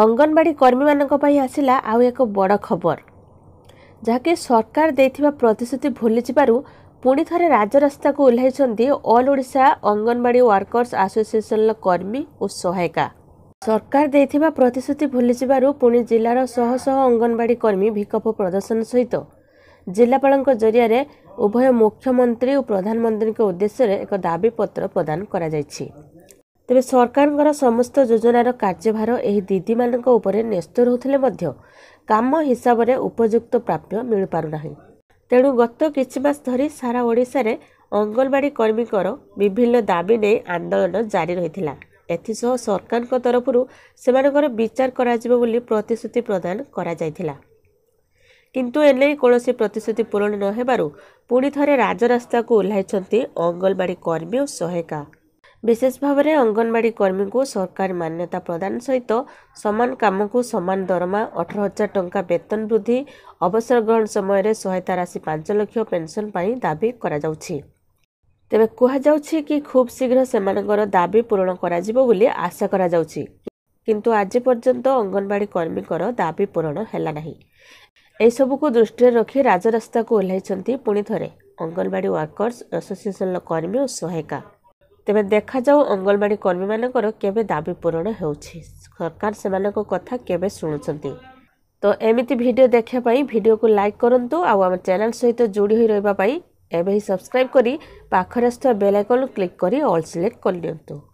ଅଙ୍ଗନବାଡ଼ି କର୍ମୀମାନଙ୍କ ପାଇଁ ଆସିଲା ଆଉ ଏକ ବଡ଼ ଖବର ଯାହାକି ସରକାର ଦେଇଥିବା ପ୍ରତିଶ୍ରୁତି ଭୁଲିଯିବାରୁ ପୁଣି ଥରେ ରାଜରାସ୍ତାକୁ ଓହ୍ଲାଇଛନ୍ତି ଅଲ୍ ଓଡ଼ିଶା ଅଙ୍ଗନବାଡ଼ି ୱାର୍କର୍ସ ଆସୋସିଏସନ୍ର କର୍ମୀ ଓ ସହାୟିକା ସରକାର ଦେଇଥିବା ପ୍ରତିଶ୍ରୁତି ଭୁଲିଯିବାରୁ ପୁଣି ଜିଲ୍ଲାର ଶହ ଶହ ଅଙ୍ଗନବାଡ଼ି କର୍ମୀ ବିକ୍ଷୋଭ ପ୍ରଦର୍ଶନ ସହିତ ଜିଲ୍ଲାପାଳଙ୍କ ଜରିଆରେ ଉଭୟ ମୁଖ୍ୟମନ୍ତ୍ରୀ ଓ ପ୍ରଧାନମନ୍ତ୍ରୀଙ୍କ ଉଦ୍ଦେଶ୍ୟରେ ଏକ ଦାବିପତ୍ର ପ୍ରଦାନ କରାଯାଇଛି ତେବେ ସରକାରଙ୍କର ସମସ୍ତ ଯୋଜନାର କାର୍ଯ୍ୟଭାର ଏହି ଦିଦିମାନଙ୍କ ଉପରେ ନ୍ୟସ୍ତ ରହୁଥିଲେ ମଧ୍ୟ କାମ ହିସାବରେ ଉପଯୁକ୍ତ ପ୍ରାପ୍ୟ ମିଳିପାରୁନାହିଁ ତେଣୁ ଗତ କିଛି ମାସ ଧରି ସାରା ଓଡ଼ିଶାରେ ଅଙ୍ଗନବାଡ଼ି କର୍ମୀଙ୍କର ବିଭିନ୍ନ ଦାବି ନେଇ ଆନ୍ଦୋଳନ ଜାରି ରହିଥିଲା ଏଥିସହ ସରକାରଙ୍କ ତରଫରୁ ସେମାନଙ୍କର ବିଚାର କରାଯିବ ବୋଲି ପ୍ରତିଶ୍ରୁତି ପ୍ରଦାନ କରାଯାଇଥିଲା କିନ୍ତୁ ଏନେଇ କୌଣସି ପ୍ରତିଶ୍ରୁତି ପୂରଣ ନ ହେବାରୁ ପୁଣି ଥରେ ରାଜରାସ୍ତାକୁ ଓହ୍ଲାଇଛନ୍ତି ଅଙ୍ଗନବାଡ଼ି କର୍ମୀ ଓ ସହାୟିକା ବିଶେଷ ଭାବରେ ଅଙ୍ଗନବାଡ଼ି କର୍ମୀଙ୍କୁ ସରକାର ମାନ୍ୟତା ପ୍ରଦାନ ସହିତ ସମାନ କାମକୁ ସମାନ ଦରମା ଅଠର ହଜାର ଟଙ୍କା ବେତନ ବୃଦ୍ଧି ଅବସର ଗ୍ରହଣ ସମୟରେ ସହାୟତା ରାଶି ପାଞ୍ଚ ଲକ୍ଷ ପେନ୍ସନ୍ ପାଇଁ ଦାବି କରାଯାଉଛି ତେବେ କୁହାଯାଉଛି କି ଖୁବ୍ ଶୀଘ୍ର ସେମାନଙ୍କର ଦାବି ପୂରଣ କରାଯିବ ବୋଲି ଆଶା କରାଯାଉଛି କିନ୍ତୁ ଆଜି ପର୍ଯ୍ୟନ୍ତ ଅଙ୍ଗନବାଡ଼ି କର୍ମୀଙ୍କର ଦାବି ପୂରଣ ହେଲା ନାହିଁ ଏହିସବୁକୁ ଦୃଷ୍ଟିରେ ରଖି ରାଜରାସ୍ତାକୁ ଓହ୍ଲାଇଛନ୍ତି ପୁଣି ଥରେ ଅଙ୍ଗନବାଡ଼ି ୱାର୍କର୍ସ ଆସୋସିଏସନ୍ର କର୍ମୀ ଓ ସହାୟିକା ତେବେ ଦେଖାଯାଉ ଅଙ୍ଗନବାଡ଼ି କର୍ମୀମାନଙ୍କର କେବେ ଦାବି ପୂରଣ ହେଉଛି ସରକାର ସେମାନଙ୍କ କଥା କେବେ ଶୁଣୁଛନ୍ତି ତ ଏମିତି ଭିଡ଼ିଓ ଦେଖିବା ପାଇଁ ଭିଡ଼ିଓକୁ ଲାଇକ୍ କରନ୍ତୁ ଆଉ ଆମ ଚ୍ୟାନେଲ୍ ସହିତ ଯୋଡ଼ି ହୋଇ ରହିବା ପାଇଁ ଏବେ ହିଁ ସବସ୍କ୍ରାଇବ୍ କରି ପାଖରେ ଆସୁଥିବା ବେଲ୍ ଆଇକନ୍କୁ କ୍ଲିକ୍ କରି ଅଲ୍ ସିଲେକ୍ଟ କରିଦିଅନ୍ତୁ